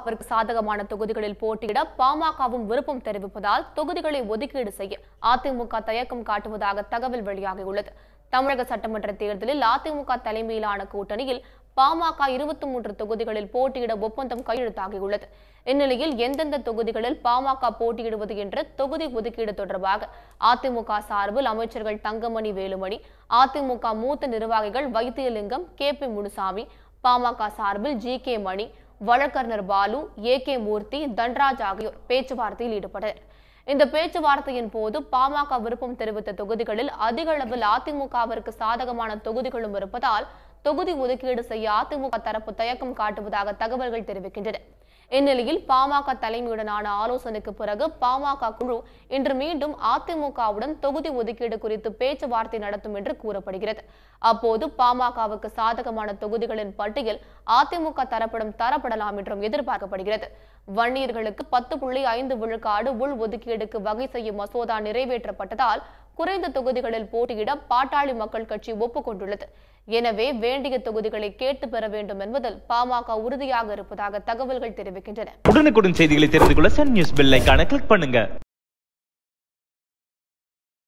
அவருக்கு சாதகமான தொகுதிகளில் போட்டியிட பாமகவும் விருப்பம் தெரிவிப்பதால் தொகுதிகளை ஒதுக்கீடு செய்ய அதிமுக தயக்கம் காட்டுவதாக தகவல் வெளியாகியுள்ளது தமிழக சட்டமன்ற தேர்தலில் அதிமுக தலைமையிலான கூட்டணியில் பாமக இருபத்தி மூன்று தொகுதிகளில் போட்டியிட ஒப்பந்தம் கையெழுத்தாகியுள்ளது இந்நிலையில் எந்தெந்த தொகுதிகளில் பாமக போட்டியிடுவது என்ற தொகுதி ஒதுக்கீடு தொடர்பாக அதிமுக சார்பில் அமைச்சர்கள் தங்கமணி வேலுமணி அதிமுக மூத்த நிர்வாகிகள் வைத்தியலிங்கம் கே பி முனுசாமி பாமக சார்பில் ஜி கே மணி வழக்கறிஞர் பாலு ஏ கே மூர்த்தி தன்ராஜ் ஆகியோர் பேச்சுவார்த்தையில் ஈடுபட்டனர் இந்த பேச்சுவார்த்தையின் போது பாமக விருப்பம் தெரிவித்த தொகுதிகளில் அதிக அளவில் அதிமுகவிற்கு சாதகமான தொகுதிகளும் இருப்பதால் தொகுதி ஒதுக்கீடு செய்ய அதிமுக தரப்பு தயக்கம் காட்டுவதாக தகவல்கள் தெரிவிக்கின்றன இந்நிலையில் பாமக தலைமையுடனான ஆலோசனைக்கு பிறகு பாமக குழு இன்று மீண்டும் அதிமுகவுடன் தொகுதி ஒதுக்கீடு குறித்து பேச்சுவார்த்தை நடத்தும் என்று கூறப்படுகிறது அப்போது பாமகவுக்கு சாதகமான தொகுதிகளின் பட்டியல் அதிமுக தரப்படும் தரப்படலாம் என்றும் எதிர்பார்க்கப்படுகிறது வன்னியர்களுக்கு பத்து புள்ளி ஐந்து விழுக்காடு உள் ஒதுக்கீடுக்கு வகை செய்யும் மசோதா நிறைவேற்றப்பட்டதால் குறைந்த தொகுதிகளில் போட்டியிட பாட்டாளி மக்கள் கட்சி ஒப்புக்கொண்டுள்ளது எனவே வேண்டிய தொகுதிகளை கேட்டு பெற வேண்டும் என்பதில் பாமக உறுதியாக இருப்பதாக தகவல்கள் தெரிவிக்கின்றன உடனுக்குடன் செய்திகளை தெரிந்து கொள்ள சன் நியூஸ் கிளிக் பண்ணுங்க